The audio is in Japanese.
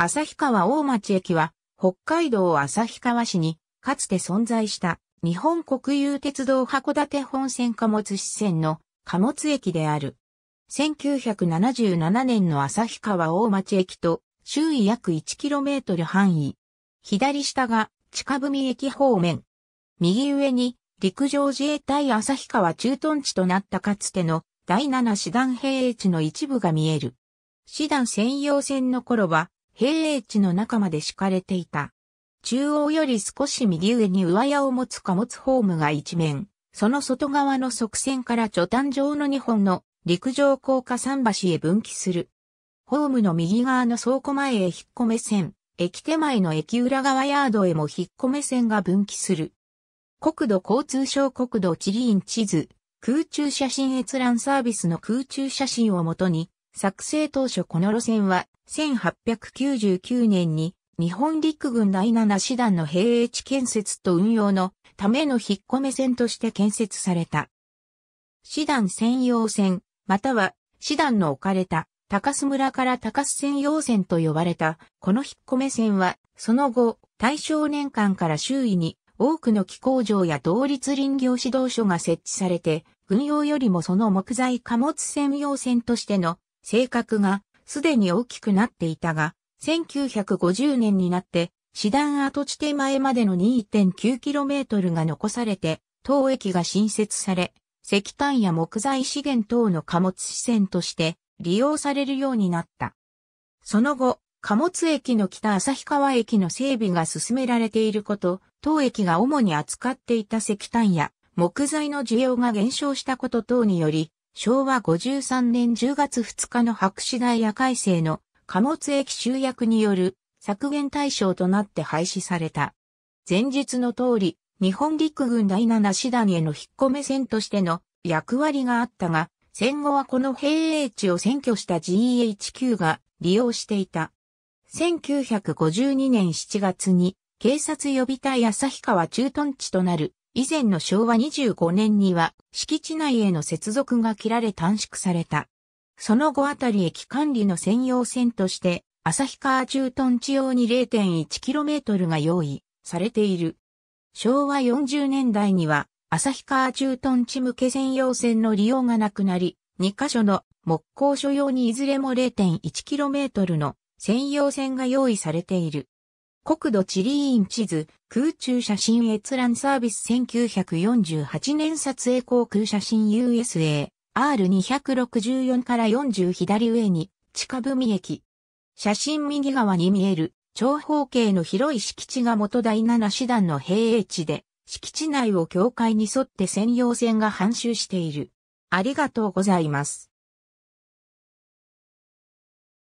旭川大町駅は、北海道旭川市に、かつて存在した日本国有鉄道函館本線貨物支線の貨物駅である。1977年の旭川大町駅と周囲約 1km 範囲。左下が近文駅方面。右上に陸上自衛隊旭川駐屯地となったかつての第7師団兵営地の一部が見える。師団専用線の頃は平営地の中まで敷かれていた。中央より少し右上に上屋を持つ貨物ホームが一面、その外側の側線から貯炭状の2本の陸上高架桟橋へ分岐する。ホームの右側の倉庫前へ引っ込め線、駅手前の駅裏側ヤードへも引っ込め線が分岐する。国土交通省国土地理院地図、空中写真閲覧サービスの空中写真をもとに、作成当初この路線は1899年に日本陸軍第7師団の兵営地建設と運用のための引っ込め線として建設された。師団専用線、または師団の置かれた高須村から高須専用線と呼ばれたこの引っ込め線はその後大正年間から周囲に多くの機工場や同立林業指導所が設置されて軍用よりもその木材貨物専用線としての性格がすでに大きくなっていたが、1950年になって、師団跡地手前までの 2.9km が残されて、当駅が新設され、石炭や木材資源等の貨物支線として利用されるようになった。その後、貨物駅の北旭川駅の整備が進められていること、当駅が主に扱っていた石炭や木材の需要が減少したこと等により、昭和53年10月2日の白紙大ヤ改正の貨物駅集約による削減対象となって廃止された。前述の通り、日本陸軍第7師団への引っ込め線としての役割があったが、戦後はこの平営地を占拠した g h q が利用していた。1952年7月に警察予備隊旭川駐屯地となる以前の昭和25年には敷地内への接続が切られ短縮された。その後あたり駅管理の専用線として、旭川駐屯地用に 0.1km が用意されている。昭和40年代には、旭川駐屯地向け専用線の利用がなくなり、2カ所の木工所用にいずれも 0.1km の専用線が用意されている。国土地理院地図、空中写真閲覧サービス1948年撮影航空写真 USA、R264 から40左上に、近文駅。写真右側に見える、長方形の広い敷地が元第7師団の兵営地で、敷地内を境界に沿って専用線が半周している。ありがとうございます。